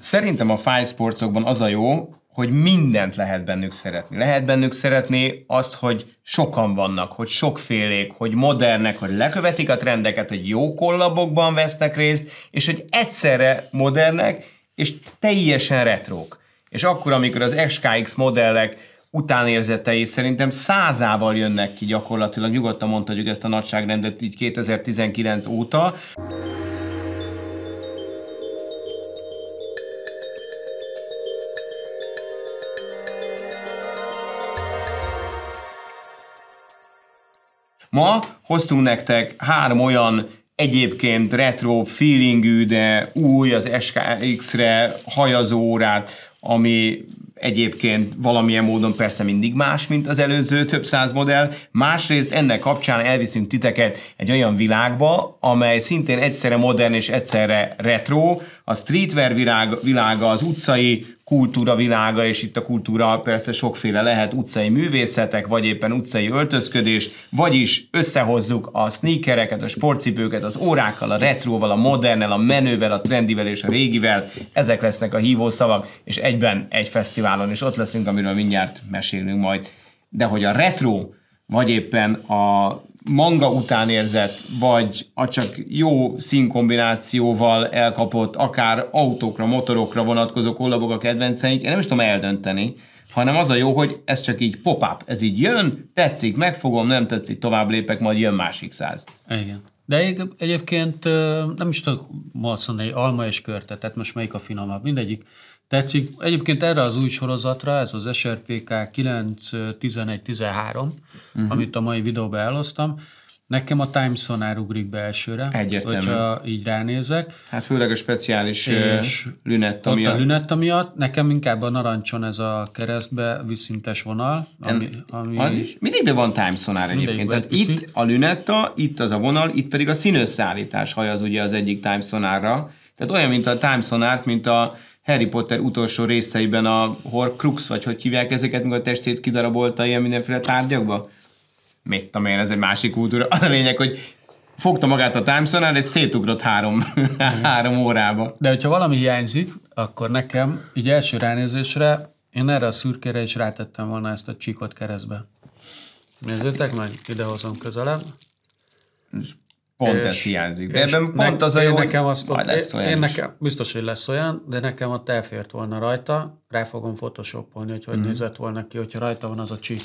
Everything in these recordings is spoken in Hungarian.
Szerintem a fáj sportokban az a jó, hogy mindent lehet bennük szeretni. Lehet bennük szeretni azt, hogy sokan vannak, hogy sokfélék, hogy modernek, hogy lekövetik a trendeket, hogy jó kollabokban vesznek részt, és hogy egyszerre modernek, és teljesen retrók. És akkor, amikor az SKX modellek utánérzetei szerintem százával jönnek ki gyakorlatilag, nyugodtan mondhatjuk ezt a nagyságrendet így 2019 óta. Ma hoztunk nektek három olyan egyébként retro feelingű, de új az SKX-re hajazó órát, ami egyébként valamilyen módon persze mindig más, mint az előző több száz modell. Másrészt ennek kapcsán elviszünk titeket egy olyan világba, amely szintén egyszerre modern és egyszerre retro. A streetwear világa, világa az utcai kultúra világa, és itt a kultúra persze sokféle lehet, utcai művészetek, vagy éppen utcai öltözködés, vagyis összehozzuk a sneakereket, a sportcipőket, az órákkal, a retróval, a modernel, a menővel, a trendivel és a régivel, ezek lesznek a hívószavak, és egyben egy fesztiválon, és ott leszünk, amiről mindjárt mesélünk majd. De hogy a retro, vagy éppen a manga után érzett, vagy a csak jó színkombinációval elkapott, akár autókra, motorokra vonatkozó kollabok a kedvenceink, én nem is tudom eldönteni, hanem az a jó, hogy ez csak így pop-up, ez így jön, tetszik, megfogom, nem tetszik, tovább lépek, majd jön másik száz. Igen. De egyébként nem is tudok azt mondani, alma és körte, tehát most melyik a finomabb, mindegyik tetszik. Egyébként erre az új sorozatra, ez az SRPK 9, 11, 13, uh-huh. amit a mai videóba elosztam, Nekem a Sonar ugrik be elsőre, Egyetemű. hogyha így ránézek. Hát főleg a speciális és lünetta miatt. a lünetta miatt. Nekem inkább a narancson ez a keresztbe viszintes vonal. Ami, ami az is. Mindig be van Sonar egyébként. Tehát pici. itt a lünetta, itt az a vonal, itt pedig a színösszállítás haj az ugye az egyik Sonarra. Tehát olyan, mint a Sonart, mint a Harry Potter utolsó részeiben a Horcrux, vagy hogy hívják ezeket, mikor a testét kidarabolta ilyen mindenféle tárgyakba? Mit tudom én, ez egy másik kultúra. Az a lényeg, hogy fogta magát a Timesonál, és szétugrott három, három órába. De hogyha valami hiányzik, akkor nekem, így első ránézésre, én erre a szürkére is rátettem volna ezt a csíkot keresztbe. Nézzétek meg, idehozom közelebb. Pont ez hiányzik. De ebben pont az a jó, nekem azt majd lesz olyan én nekem, Biztos, hogy lesz olyan, de nekem ott elfért volna rajta, rá fogom photoshopolni, hogy hogy mm. nézett volna ki, hogyha rajta van az a csík.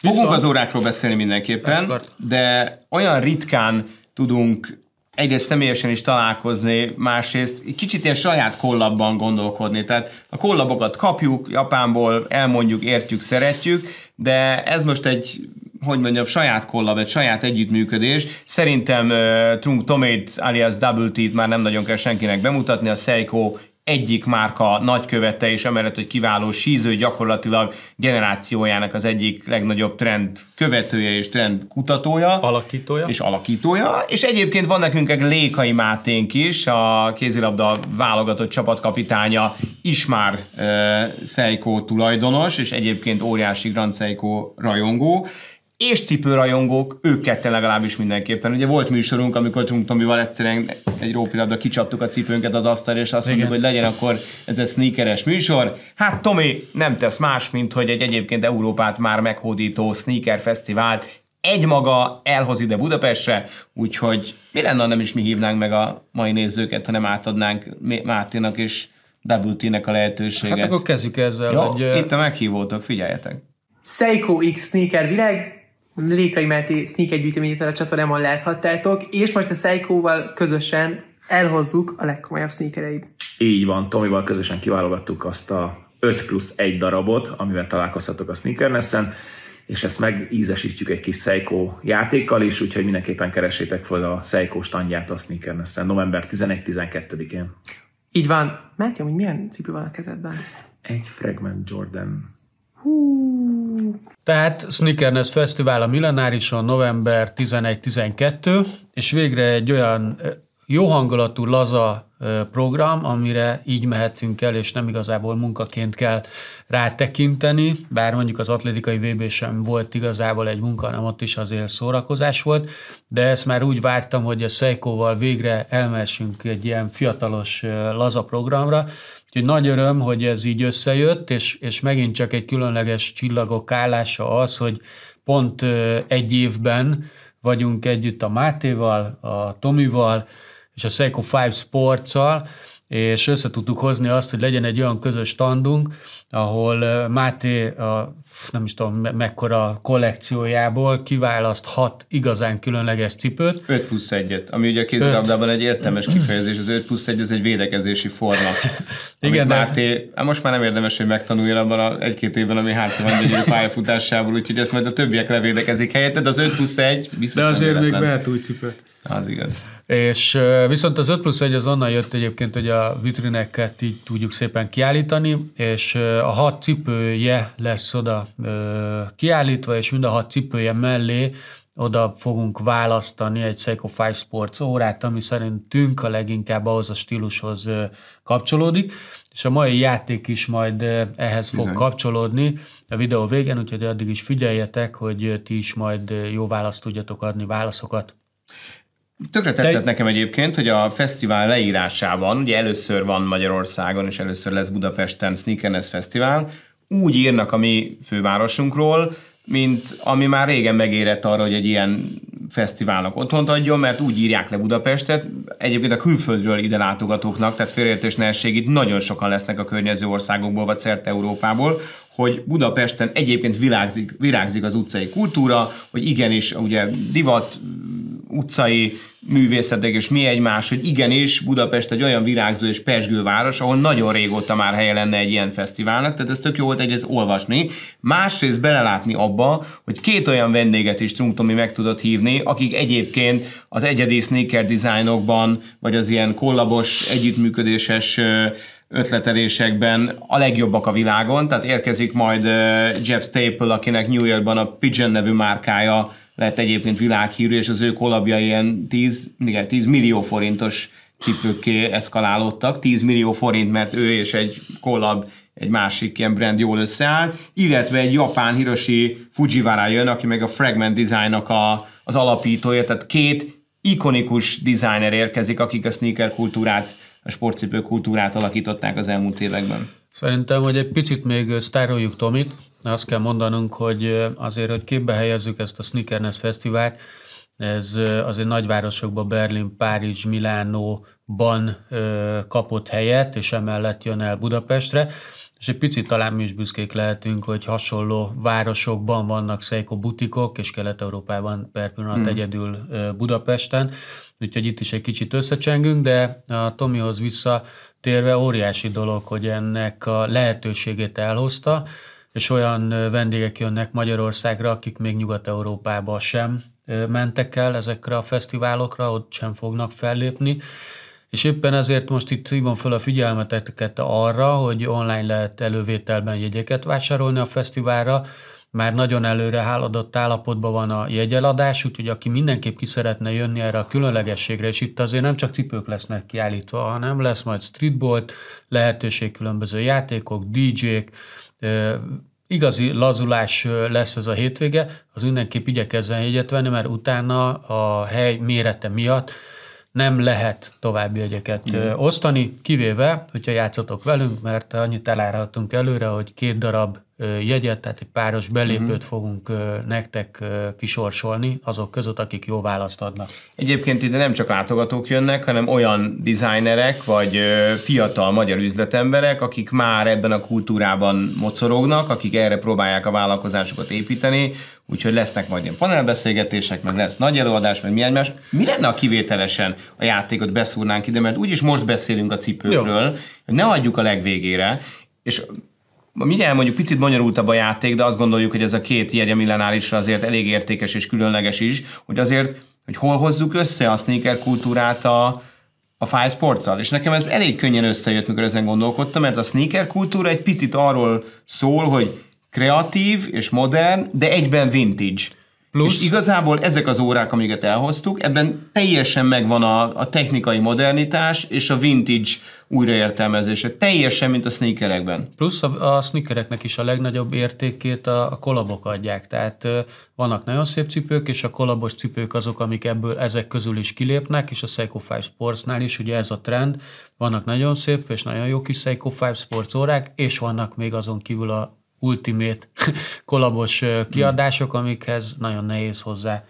Viszont, Fogunk az órákról beszélni mindenképpen, eskort. de olyan ritkán tudunk egyrészt személyesen is találkozni, másrészt kicsit ilyen saját kollabban gondolkodni. Tehát a kollabokat kapjuk Japánból, elmondjuk, értjük, szeretjük, de ez most egy hogy mondjam, saját kollab, egy saját együttműködés. Szerintem uh, Trunk Tomate alias Double T-t már nem nagyon kell senkinek bemutatni, a Seiko egyik márka nagykövete, és emellett, hogy kiváló síző, gyakorlatilag generációjának az egyik legnagyobb trend követője és trend kutatója. Alakítója. És alakítója. És egyébként van nekünk egy Lékai Máténk is, a kézilabda válogatott csapatkapitánya is már uh, Seiko tulajdonos, és egyébként óriási Grand Seiko rajongó és cipőrajongók, ők ketten legalábbis mindenképpen. Ugye volt műsorunk, amikor Tomival egyszerűen egy rópilabda kicsaptuk a cipőnket az asztalra, és azt Igen. mondjuk, hogy legyen akkor ez egy sneakeres műsor. Hát Tomi nem tesz más, mint hogy egy egyébként Európát már meghódító sneaker fesztivált egymaga elhoz ide Budapestre, úgyhogy mi lenne, nem is mi hívnánk meg a mai nézőket, hanem átadnánk Mártinak és WT-nek a lehetőséget. Hát akkor kezdjük ezzel. Jó, hogy... itt a meghívótok, figyeljetek. Seiko X Sneaker világ Lékai Máté sneaker gyűjteményét a csatornámon láthattátok, és most a Seiko-val közösen elhozzuk a legkomolyabb sneakereit. Így van, Tomival közösen kiválogattuk azt a 5 plusz 1 darabot, amivel találkozhatok a sneakernessen, és ezt megízesítjük egy kis Seiko játékkal is, úgyhogy mindenképpen keresétek fel a Seiko standját a sneakernessen november 11-12-én. Így van. Máté, hogy milyen cipő van a kezedben? Egy Fragment Jordan. Hú. Tehát Snickers Fesztivál a Millenárison november 11-12, és végre egy olyan jó hangulatú, laza program, amire így mehetünk el, és nem igazából munkaként kell rátekinteni, bár mondjuk az atlétikai VB sem volt igazából egy munka, hanem ott is azért szórakozás volt, de ezt már úgy vártam, hogy a Seikóval végre elmessünk egy ilyen fiatalos, laza programra, Úgyhogy nagy öröm, hogy ez így összejött, és, és megint csak egy különleges csillagok állása az, hogy pont egy évben vagyunk együtt a Mátéval, a Tomival és a Seiko 5 Sports-al, és össze tudtuk hozni azt, hogy legyen egy olyan közös standunk, ahol eh, Máté a nem is tudom mekkora kollekciójából kiválaszt hat igazán különleges cipőt. 5 plusz 1-et, ami ugye a kézilabdában egy értelmes kifejezés, az 5 plusz 1 ez egy védekezési forma. Igen, Máté, de... Hát most már nem érdemes, hogy megtanulja abban a egy-két évben, ami hátra van egy pályafutásából, úgyhogy ezt majd a többiek levédekezik helyette, de az 5 plusz 1 biztos De azért még lehet új cipőt. Az igaz. És viszont az 5 plusz 1 az onnan jött egyébként, hogy a vitrineket így tudjuk szépen kiállítani, és a hat cipője lesz oda kiállítva, és mind a hat cipője mellé oda fogunk választani egy Seiko 5 Sports órát, ami szerintünk a leginkább ahhoz a stílushoz kapcsolódik, és a mai játék is majd ehhez Bizony. fog kapcsolódni a videó végén, úgyhogy addig is figyeljetek, hogy ti is majd jó választ tudjatok adni válaszokat. Tökre tetszett De... nekem egyébként, hogy a fesztivál leírásában, ugye először van Magyarországon, és először lesz Budapesten Sneakernes Fesztivál, úgy írnak a mi fővárosunkról, mint ami már régen megérett arra, hogy egy ilyen fesztiválnak otthont adjon, mert úgy írják le Budapestet. Egyébként a külföldről ide látogatóknak, tehát félértés nehézség itt nagyon sokan lesznek a környező országokból, vagy szerte Európából, hogy Budapesten egyébként virágzik, virágzik az utcai kultúra, hogy igenis ugye divat utcai művészetek és mi egymás, hogy igenis Budapest egy olyan virágzó és pesgő város, ahol nagyon régóta már helye lenne egy ilyen fesztiválnak, tehát ez tök jó volt egyrészt olvasni, másrészt belelátni abba, hogy két olyan vendéget is Trunk Tomi meg tudott hívni, akik egyébként az egyedi sneaker designokban, vagy az ilyen kollabos, együttműködéses ötletelésekben a legjobbak a világon, tehát érkezik majd Jeff Staple, akinek New Yorkban a Pigeon nevű márkája lett egyébként világhírű, és az ő kolabja ilyen 10, igen, 10 millió forintos cipőkké eszkalálódtak, 10 millió forint, mert ő és egy kollab egy másik ilyen brand jól összeáll, illetve egy japán Hiroshi Fujiwara jön, aki meg a Fragment Design Design-nak a, az alapítója, tehát két ikonikus designer érkezik, akik a sneaker kultúrát, a sportcipő kultúrát alakították az elmúlt években. Szerintem, hogy egy picit még sztároljuk Tomit, azt kell mondanunk, hogy azért, hogy képbe helyezzük ezt a Sneakerness Fesztivált, ez azért nagyvárosokban, Berlin, Párizs, Milánóban kapott helyet, és emellett jön el Budapestre, és egy picit talán mi is büszkék lehetünk, hogy hasonló városokban vannak Seiko butikok, és Kelet-Európában per pillanat hmm. egyedül Budapesten, úgyhogy itt is egy kicsit összecsengünk, de a Tomihoz visszatérve óriási dolog, hogy ennek a lehetőségét elhozta, és olyan vendégek jönnek Magyarországra, akik még Nyugat-Európába sem mentek el ezekre a fesztiválokra, ott sem fognak fellépni. És éppen ezért most itt hívom fel a figyelmeteket arra, hogy online lehet elővételben jegyeket vásárolni a fesztiválra, már nagyon előre háladott állapotban van a jegyeladás, úgyhogy aki mindenképp ki szeretne jönni erre a különlegességre, és itt azért nem csak cipők lesznek kiállítva, hanem lesz majd streetbolt, lehetőség különböző játékok, DJ-k, Igazi lazulás lesz ez a hétvége, az mindenképp igyekezzen jegyet venni, mert utána a hely mérete miatt nem lehet további jegyeket mm. osztani, kivéve, hogyha játszatok velünk, mert annyit elárhatunk előre, hogy két darab jegyet, tehát egy páros belépőt uh-huh. fogunk nektek kisorsolni azok között, akik jó választ adnak. Egyébként ide nem csak látogatók jönnek, hanem olyan designerek vagy fiatal magyar üzletemberek, akik már ebben a kultúrában mocorognak, akik erre próbálják a vállalkozásokat építeni, úgyhogy lesznek majd ilyen panelbeszélgetések, meg lesz nagy előadás, meg milyen más. Mi lenne, a kivételesen a játékot beszúrnánk ide, mert úgyis most beszélünk a cipőkről, jó. hogy ne adjuk a legvégére, és Mindjárt mondjuk picit bonyolultabb a játék, de azt gondoljuk, hogy ez a két jegye millenárisra azért elég értékes és különleges is, hogy azért, hogy hol hozzuk össze a sneaker kultúrát a, a Five sports -al. És nekem ez elég könnyen összejött, mikor ezen gondolkodtam, mert a sneaker kultúra egy picit arról szól, hogy kreatív és modern, de egyben vintage. Plusz. És igazából ezek az órák, amiket elhoztuk, ebben teljesen megvan a, a technikai modernitás és a vintage újraértelmezése. Teljesen, mint a sneakerekben. Plusz a, a sneakereknek is a legnagyobb értékét a, a kolabok adják. Tehát vannak nagyon szép cipők, és a kolabos cipők azok, amik ebből ezek közül is kilépnek, és a Seiko 5 Sportsnál is ugye ez a trend. Vannak nagyon szép és nagyon jó kis Seiko 5 Sports órák, és vannak még azon kívül a ultimate kolabos kiadások, amikhez nagyon nehéz hozzá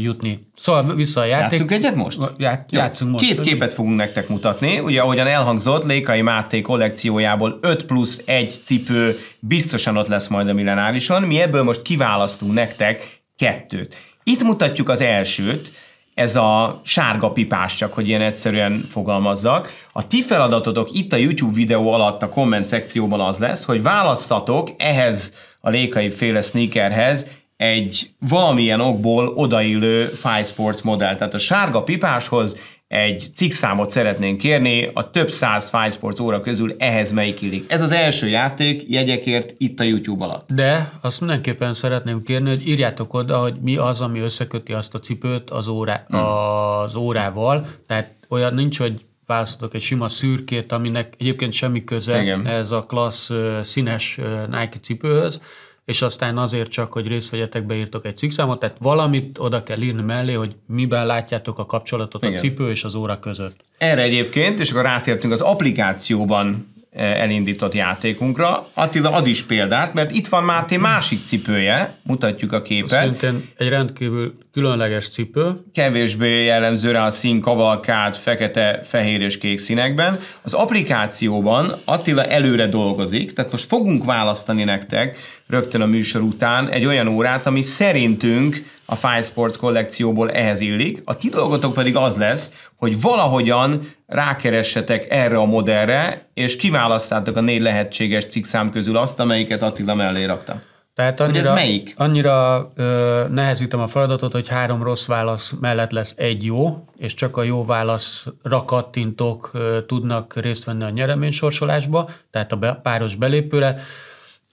jutni. Szóval vissza a játék. Játszunk egyet most? Ját, játszunk most. Két képet fogunk nektek mutatni. Ugye, ahogyan elhangzott, Lékai Máté kollekciójából 5 plusz 1 cipő biztosan ott lesz majd a millenárison. Mi ebből most kiválasztunk nektek kettőt. Itt mutatjuk az elsőt, ez a sárga pipás, csak hogy ilyen egyszerűen fogalmazzak. A ti feladatotok itt a YouTube videó alatt a komment szekcióban az lesz, hogy válasszatok ehhez a lékai féle sneakerhez egy valamilyen okból odaillő Five Sports modell. Tehát a sárga pipáshoz egy cikkszámot szeretnénk kérni, a több száz sports óra közül ehhez melyik illik. Ez az első játék jegyekért itt a YouTube alatt. De azt mindenképpen szeretném kérni, hogy írjátok oda, hogy mi az, ami összeköti azt a cipőt az, órá, hmm. az órával. Tehát olyan nincs, hogy választhatok egy sima szürkét, aminek egyébként semmi köze Igen. ez a klassz színes Nike cipőhöz, és aztán azért csak, hogy részvegyetekbe beírtok egy cikkszámot, tehát valamit oda kell írni mellé, hogy miben látjátok a kapcsolatot Igen. a cipő és az óra között. Erre egyébként, és akkor rátértünk az applikációban eh, elindított játékunkra. Attila, ad is példát, mert itt van Máté másik cipője, mutatjuk a képet. Szintén egy rendkívül különleges cipő. Kevésbé jellemző rá a szín kavalkát fekete, fehér és kék színekben. Az applikációban Attila előre dolgozik, tehát most fogunk választani nektek rögtön a műsor után egy olyan órát, ami szerintünk a Fine Sports kollekcióból ehhez illik. A ti dolgotok pedig az lesz, hogy valahogyan rákeressetek erre a modellre, és kiválasztátok a négy lehetséges cikkszám közül azt, amelyiket Attila mellé rakta. Tehát annyira, hogy ez melyik? Annyira ö, nehezítem a feladatot, hogy három rossz válasz mellett lesz egy jó, és csak a jó válasz rakattintók ö, tudnak részt venni a nyereménysorsolásba, tehát a be, páros belépőre.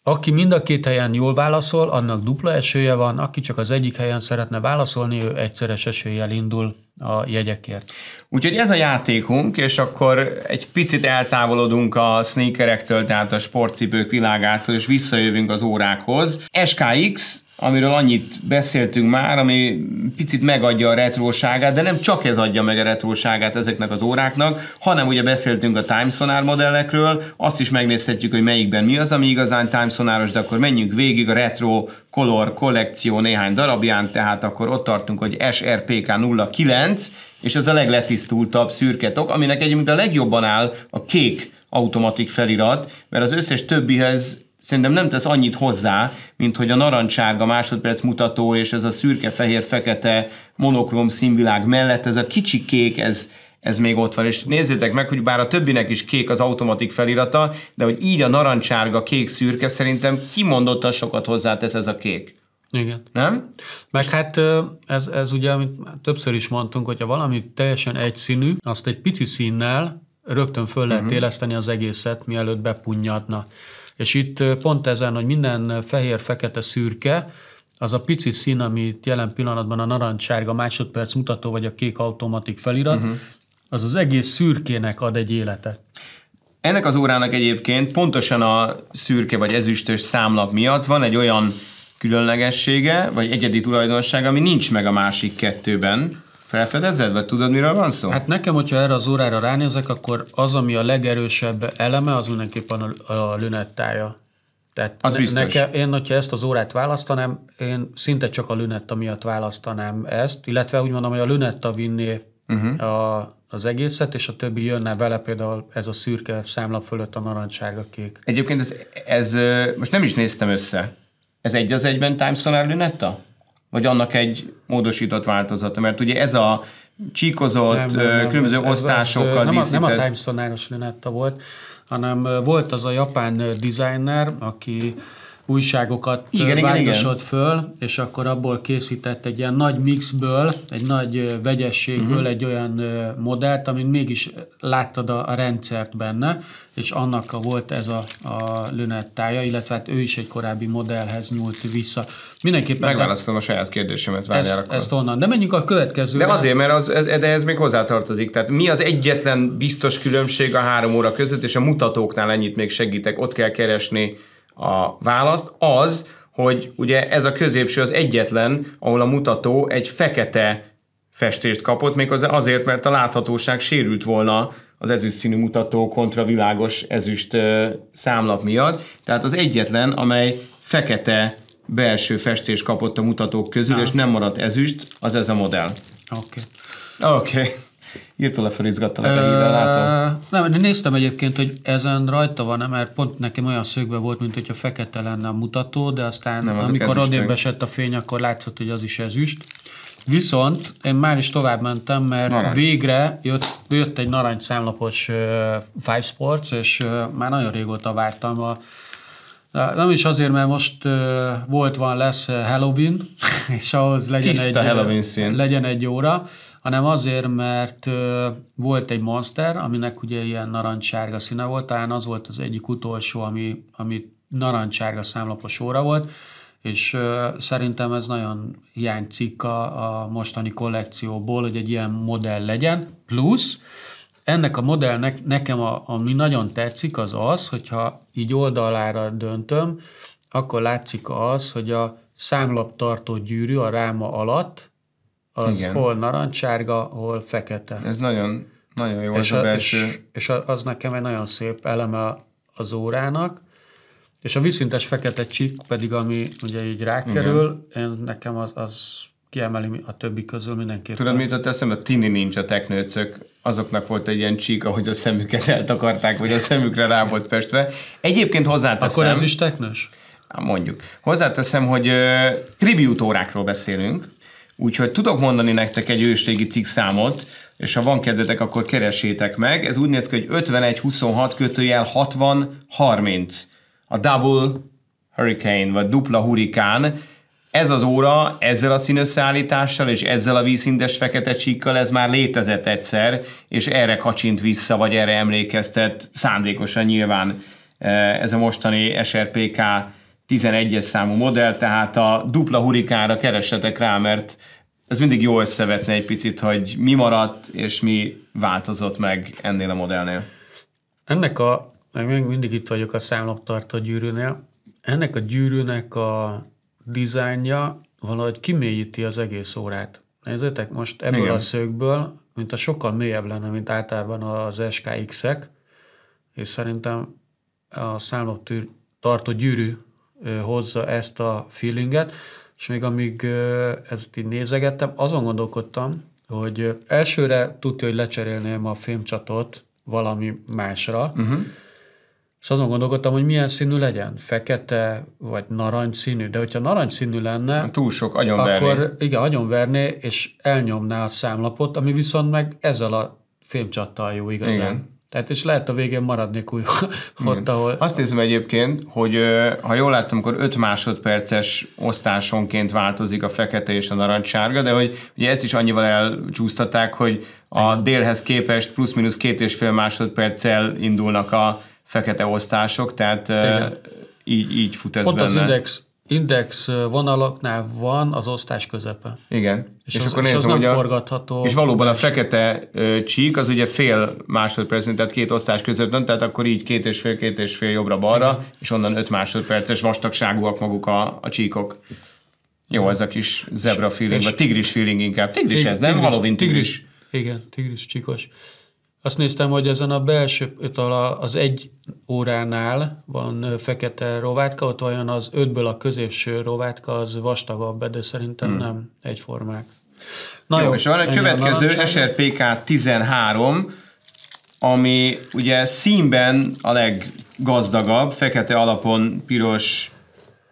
Aki mind a két helyen jól válaszol, annak dupla esője van, aki csak az egyik helyen szeretne válaszolni, ő egyszeres eséllyel indul a jegyekért. Úgyhogy ez a játékunk, és akkor egy picit eltávolodunk a sneakerektől, tehát a sportcipők világától, és visszajövünk az órákhoz. SKX amiről annyit beszéltünk már, ami picit megadja a retróságát, de nem csak ez adja meg a retróságát ezeknek az óráknak, hanem ugye beszéltünk a Timesonar modellekről, azt is megnézhetjük, hogy melyikben mi az, ami igazán Timesonáros, de akkor menjünk végig a retro color kollekció néhány darabján, tehát akkor ott tartunk, hogy SRPK 09, és ez a legletisztultabb szürketok, aminek egyébként a legjobban áll a kék automatik felirat, mert az összes többihez szerintem nem tesz annyit hozzá, mint hogy a narancsárga másodperc mutató és ez a szürke-fehér-fekete monokrom színvilág mellett ez a kicsi kék, ez, ez még ott van. És nézzétek meg, hogy bár a többinek is kék az automatik felirata, de hogy így a narancsárga, kék-szürke szerintem kimondottan sokat hozzátesz ez a kék. Igen. Nem? Meg hát ez, ez ugye, amit többször is mondtunk, hogyha valami teljesen egyszínű, azt egy pici színnel rögtön föl lehet uh-huh. éleszteni az egészet, mielőtt bepunnyadna. És itt pont ezen, hogy minden fehér, fekete, szürke, az a pici szín, amit jelen pillanatban a narancsárga másodperc mutató, vagy a kék automatik felirat, uh-huh. az az egész szürkének ad egy életet. Ennek az órának egyébként pontosan a szürke vagy ezüstös számlap miatt van egy olyan különlegessége, vagy egyedi tulajdonság, ami nincs meg a másik kettőben. Felfedezed, vagy tudod, miről van szó? Hát nekem, hogyha erre az órára ránézek, akkor az, ami a legerősebb eleme, az mindenképpen a, a lünettája. Tehát az ne, biztos. Nekem, én, hogyha ezt az órát választanám, én szinte csak a lünetta miatt választanám ezt, illetve úgy mondom, hogy a lünetta vinné uh-huh. a, az egészet, és a többi jönne vele, például ez a szürke számlap fölött a narancsárga kék. Egyébként ez, ez most nem is néztem össze. Ez egy az egyben Time Solar lünetta? vagy annak egy módosított változata, mert ugye ez a csíkozott, nem, nem, különböző ez, osztásokkal ez, ez, díszített... Nem a, nem a Times Sonáros Lunetta volt, hanem volt az a japán designer, aki újságokat igen, föl, és akkor abból készített egy ilyen nagy mixből, egy nagy vegyességből uh-huh. egy olyan modellt, amin mégis láttad a, a rendszert benne, és annak volt ez a, a lünettája, illetve hát ő is egy korábbi modellhez nyúlt vissza. Mindenképpen... Megválasztom a saját kérdésemet, várjál ezt, akkor. Ezt onnan. De menjünk a következő? De azért, mert az, ez, de ez még hozzátartozik. Tehát mi az egyetlen biztos különbség a három óra között, és a mutatóknál ennyit még segítek, ott kell keresni a választ, az, hogy ugye ez a középső az egyetlen, ahol a mutató egy fekete festést kapott, méghozzá azért, mert a láthatóság sérült volna az ezüst színű mutató kontra világos ezüst számlap miatt. Tehát az egyetlen, amely fekete belső festést kapott a mutatók közül, Na. és nem maradt ezüst, az ez a modell. Oké. Okay. Oké. Okay. Írtál le felizgattalak elével, látom? Nem, néztem egyébként, hogy ezen rajta van-e, mert pont nekem olyan szögbe volt, mint hogyha fekete lenne a mutató, de aztán nem, amikor odébb esett a fény, akkor látszott, hogy az is ezüst. Viszont én már is tovább mentem, mert narancs. végre jött, jött egy narancs számlapos uh, Five Sports, és uh, már nagyon régóta vártam a nem is azért, mert most uh, volt, van, lesz Halloween, és ahhoz legyen Tiszta egy, Halloween szín. legyen egy óra hanem azért, mert volt egy Monster, aminek ugye ilyen narancssárga színe volt, talán az volt az egyik utolsó, ami, ami narancssárga számlapos óra volt, és szerintem ez nagyon hiánycikk a, a mostani kollekcióból, hogy egy ilyen modell legyen. Plusz ennek a modellnek nekem a, ami nagyon tetszik az az, hogyha így oldalára döntöm, akkor látszik az, hogy a számlaptartó gyűrű a ráma alatt az Igen. hol narancsárga, hol fekete. Ez nagyon, nagyon jó és az a, belső... És, és az nekem egy nagyon szép eleme az órának, és a viszintes fekete csík pedig, ami ugye így rákerül, én nekem az, az kiemeli a többi közül mindenképpen. Tudod, mit ott eszembe? Tini nincs a teknőcök. Azoknak volt egy ilyen csík, ahogy a szemüket eltakarták, vagy a szemükre rá volt festve. Egyébként hozzáteszem... Akkor ez is teknős? Mondjuk. Hozzáteszem, hogy ö, órákról beszélünk, Úgyhogy tudok mondani nektek egy őségi cikkszámot, és ha van kedvetek, akkor keresétek meg. Ez úgy néz ki, hogy 51-26 kötőjel 60-30. A double hurricane, vagy dupla hurikán. Ez az óra ezzel a színösszeállítással és ezzel a vízszintes fekete csíkkal ez már létezett egyszer, és erre kacsint vissza, vagy erre emlékeztet szándékosan nyilván eh, ez a mostani SRPK 11-es számú modell, tehát a dupla hurikánra keressetek rá, mert ez mindig jó összevetni egy picit, hogy mi maradt és mi változott meg ennél a modellnél. Ennek a, még mindig itt vagyok a számlaptartó gyűrűnél, ennek a gyűrűnek a dizájnja valahogy kimélyíti az egész órát. Nézzétek, most ebből Igen. a szögből, mint a sokkal mélyebb lenne, mint általában az SKX-ek, és szerintem a számlaptartó gyűrű hozza ezt a feelinget, és még amíg ezt így nézegettem, azon gondolkodtam, hogy elsőre tudja, hogy lecserélném a filmcsatot valami másra, uh-huh. és azon gondolkodtam, hogy milyen színű legyen, fekete vagy narancs színű, de hogyha színű lenne, hát túl sok, agyonverné. akkor igen, agyonverné, és elnyomná a számlapot, ami viszont meg ezzel a fémcsattal jó igazán. Igen. Tehát és lehet a végén maradni ott, ahol... Azt hiszem egyébként, hogy ha jól láttam, akkor 5 másodperces osztásonként változik a fekete és a narancssárga, de hogy ugye ezt is annyival elcsúsztaták, hogy a délhez képest plusz-minusz két és fél másodperccel indulnak a fekete osztások, tehát így, így fut ez Pont benne. az index index vonalaknál van az osztás közepe. Igen. És, és az, akkor nézzük hogy forgatható. És valóban a fekete ö, csík az ugye fél másodperc, tehát két osztás között dönt, tehát akkor így két és fél, két és fél jobbra-balra, és onnan öt másodperces vastagságúak maguk a, a csíkok. Jó, ez a kis zebra feeling, vagy tigris feeling inkább. Tigris, tigris ez, nem? Tigris, Halloween tigris. tigris. Igen, tigris csíkos. Azt néztem, hogy ezen a belső, az egy óránál van fekete rovátka, ott vajon az ötből a középső rovátka az vastagabb, de szerintem hmm. nem egyformák. Na jó, jó és van egy következő, SRPK 13, ami ugye színben a leggazdagabb, fekete alapon piros,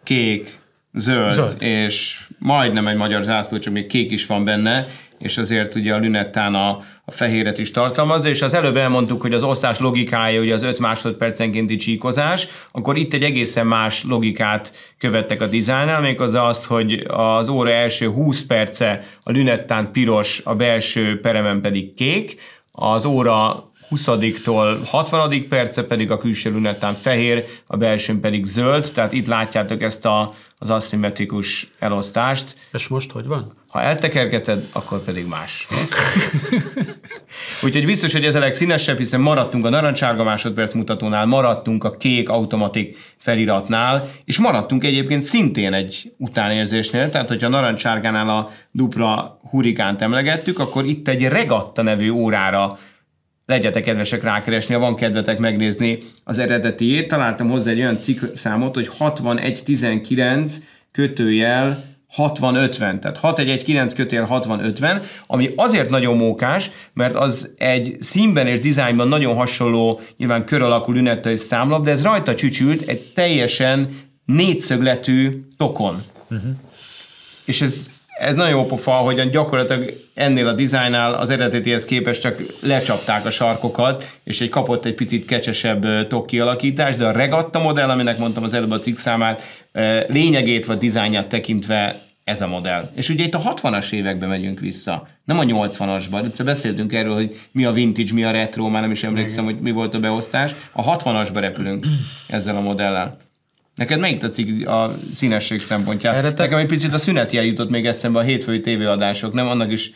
kék, zöld, zöld. és majdnem egy magyar zászló, csak még kék is van benne, és azért ugye a lünettán a, a fehéret is tartalmaz, és az előbb elmondtuk, hogy az osztás logikája ugye az 5 másodpercenkénti csíkozás, akkor itt egy egészen más logikát követtek a dizájnál, még az az, hogy az óra első 20 perce a lünettán piros, a belső peremen pedig kék, az óra 20-tól 60 perce pedig a külső lünettán fehér, a belsőn pedig zöld, tehát itt látjátok ezt a, az aszimmetrikus elosztást. És most hogy van? Ha eltekergeted, akkor pedig más. Úgyhogy biztos, hogy ez a legszínesebb, hiszen maradtunk a narancsárga másodperc mutatónál, maradtunk a kék automatik feliratnál, és maradtunk egyébként szintén egy utánérzésnél, tehát hogyha a narancsárgánál a dupla hurikánt emlegettük, akkor itt egy regatta nevű órára legyetek kedvesek rákeresni, ha van kedvetek megnézni az eredetiét. Találtam hozzá egy olyan cikk számot, hogy 6119 kötőjel 60-50, tehát 9 kötél 60-50, ami azért nagyon mókás, mert az egy színben és dizájnban nagyon hasonló, nyilván kör alakú lünettel és számlap, de ez rajta csücsült egy teljesen négyszögletű tokon. Uh-huh. És ez ez nagyon jó pofa, hogy gyakorlatilag ennél a dizájnál az eredetihez képest csak lecsapták a sarkokat, és egy kapott egy picit kecsesebb tok kialakítás, de a regatta modell, aminek mondtam az előbb a cikk számát, lényegét vagy dizájnját tekintve ez a modell. És ugye itt a 60-as évekbe megyünk vissza, nem a 80-asba. Egyszer beszéltünk erről, hogy mi a vintage, mi a retro, már nem is emlékszem, hogy mi volt a beosztás. A 60-asba repülünk ezzel a modellel. Neked melyik tetszik a színesség szempontját? Erre te... Nekem egy picit a szüneti jutott még eszembe a hétfői tévéadások, nem? Annak is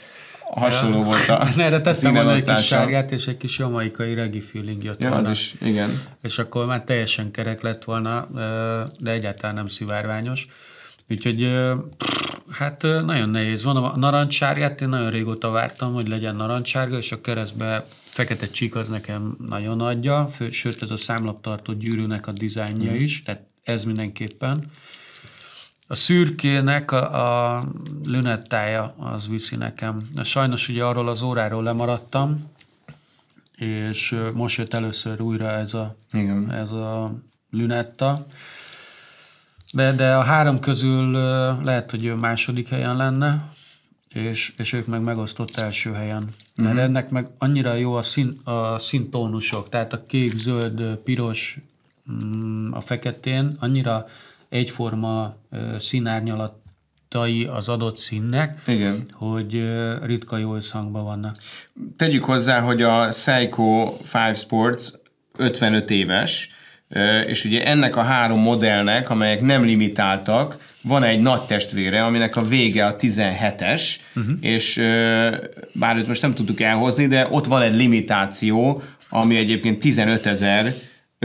hasonló ja. volt a Ne, Erre teszem a egy kis sárgát, és egy kis jamaikai regi feeling jött ja, volna. Az is, igen. És akkor már teljesen kerek lett volna, de egyáltalán nem szivárványos. Úgyhogy hát nagyon nehéz. Van a narancssárgát, én nagyon régóta vártam, hogy legyen narancssárga, és a keresztbe fekete csík az nekem nagyon adja, sőt ez a számlaptartó gyűrűnek a dizájnja mm. is, tehát ez mindenképpen. A szürkének a, a lünettája az viszi nekem. Sajnos ugye arról az óráról lemaradtam, és most jött először újra ez a, Igen. ez a lünetta. De, de a három közül lehet, hogy ő második helyen lenne, és, és ők meg megosztott első helyen. Mert uh-huh. ennek meg annyira jó a, szín, a szintónusok, tehát a kék, zöld, piros, Mm, a feketén annyira egyforma színárnyalat az adott színnek, Igen. hogy ritka jó összhangban vannak. Tegyük hozzá, hogy a Seiko Five Sports 55 éves, és ugye ennek a három modellnek, amelyek nem limitáltak, van egy nagy testvére, aminek a vége a 17-es, uh-huh. Mhm. és bár őt most nem tudtuk elhozni, de ott van egy limitáció, ami egyébként 15 ezer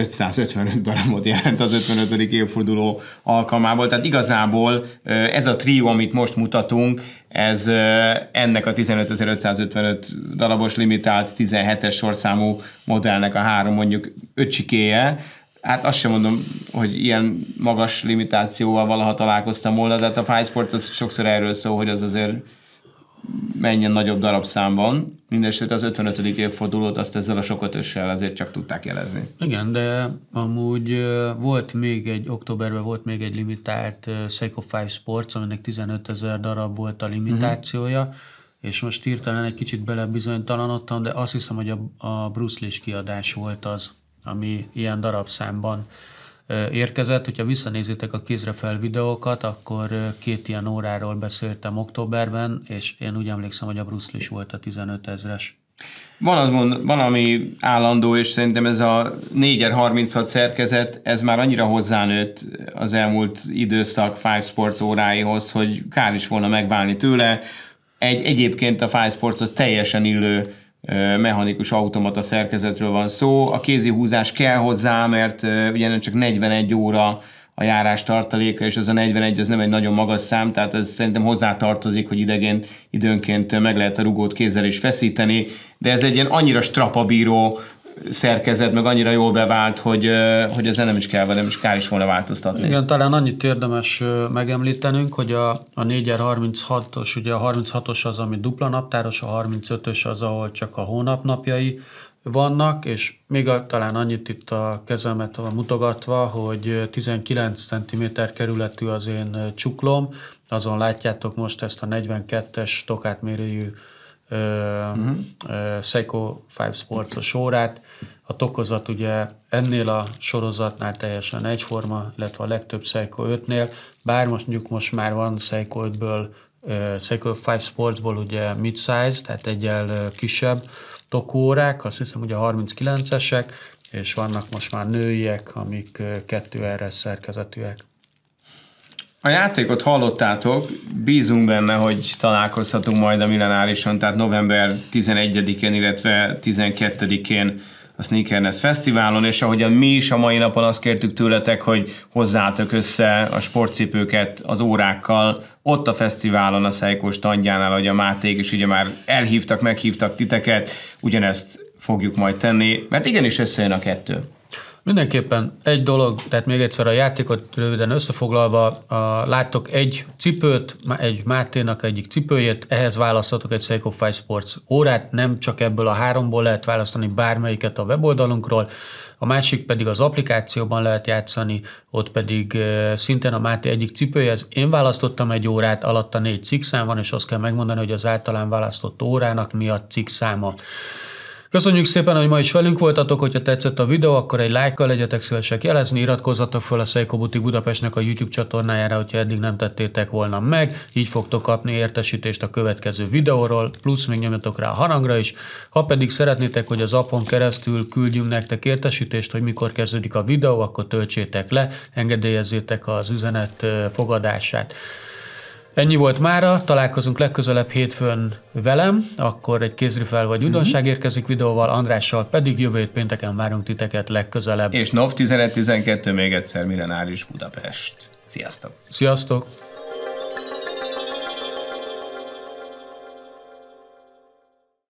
555 darabot jelent az 55. évforduló alkalmából. Tehát igazából ez a trió, amit most mutatunk, ez ennek a 15.555 darabos limitált 17-es sorszámú modellnek a három mondjuk öcsikéje, Hát azt sem mondom, hogy ilyen magas limitációval valaha találkoztam volna, de hát a Five Sports az sokszor erről szól, hogy az azért menjen nagyobb darabszámban. Mindenesetre az 55. évfordulót azt ezzel a sokötössel azért csak tudták jelezni. Igen, de amúgy volt még egy, októberben volt még egy limitált Seiko 5 Sports, aminek 15 ezer darab volt a limitációja, uh-huh. és most hirtelen egy kicsit belebizonytalanodtam, de azt hiszem, hogy a, a Bruce Lee kiadás volt az, ami ilyen darabszámban érkezett. Hogyha visszanézitek a kézre fel videókat, akkor két ilyen óráról beszéltem októberben, és én úgy emlékszem, hogy a Bruce is volt a 15 ezres. Van azon ami állandó, és szerintem ez a 4 36 szerkezet, ez már annyira hozzánőtt az elmúlt időszak Five Sports óráihoz, hogy kár is volna megválni tőle. Egy egyébként a Five Sports az teljesen illő mechanikus automata szerkezetről van szó. A kézi húzás kell hozzá, mert nem csak 41 óra a járás tartaléka, és az a 41 az nem egy nagyon magas szám, tehát ez szerintem hozzátartozik, hogy idegen időnként meg lehet a rugót kézzel is feszíteni, de ez egy ilyen annyira strapabíró szerkezet, meg annyira jól bevált, hogy, hogy ezen nem is kell, nem is kár is volna változtatni. Igen, talán annyit érdemes megemlítenünk, hogy a, a 436-os, ugye a 36-os az, ami dupla naptáros, a 35-ös az, ahol csak a hónap napjai vannak, és még a, talán annyit itt a kezemet mutogatva, hogy 19 cm kerületű az én csuklom, azon látjátok most ezt a 42-es mérőjű uh-huh. Seiko 5 Sportos órát, a tokozat ugye ennél a sorozatnál teljesen egyforma, illetve a legtöbb Seiko 5-nél, bár most mondjuk most már van Seiko 5-ből, Seiko 5 Sportsból ugye mid-size, tehát egyel kisebb tokórák, azt hiszem ugye a 39-esek, és vannak most már nőiek, amik 2 RS szerkezetűek. A játékot hallottátok, bízunk benne, hogy találkozhatunk majd a Millenárison, tehát november 11-én, illetve 12-én a Sneakerness Fesztiválon, és a mi is a mai napon azt kértük tőletek, hogy hozzátok össze a sportcipőket az órákkal, ott a fesztiválon, a Szejkó standjánál, ahogy a Máték is ugye már elhívtak, meghívtak titeket, ugyanezt fogjuk majd tenni, mert igenis összejön a kettő. Mindenképpen egy dolog, tehát még egyszer a játékot röviden összefoglalva, a, láttok egy cipőt, egy Máténak egyik cipőjét, ehhez választhatok egy Seiko Five Sports órát, nem csak ebből a háromból lehet választani bármelyiket a weboldalunkról, a másik pedig az applikációban lehet játszani, ott pedig szintén a Máté egyik cipője. Én választottam egy órát, alatta négy cikkszám van, és azt kell megmondani, hogy az általán választott órának mi a cikkszáma. száma. Köszönjük szépen, hogy ma is velünk voltatok, hogyha tetszett a videó, akkor egy lájkkal legyetek szívesek jelezni, iratkozzatok fel a Seiko Butik Budapestnek a YouTube csatornájára, hogyha eddig nem tettétek volna meg, így fogtok kapni értesítést a következő videóról, plusz még nyomjatok rá a harangra is. Ha pedig szeretnétek, hogy az appon keresztül küldjünk nektek értesítést, hogy mikor kezdődik a videó, akkor töltsétek le, engedélyezzétek az üzenet fogadását. Ennyi volt mára, találkozunk legközelebb hétfőn velem, akkor egy kézrifel vagy mhm. újdonság mm-hmm. érkezik videóval, Andrással pedig jövő hét pénteken várunk titeket legközelebb. És NOV 11-12 még egyszer Millenáris Budapest. Sziasztok! Sziasztok!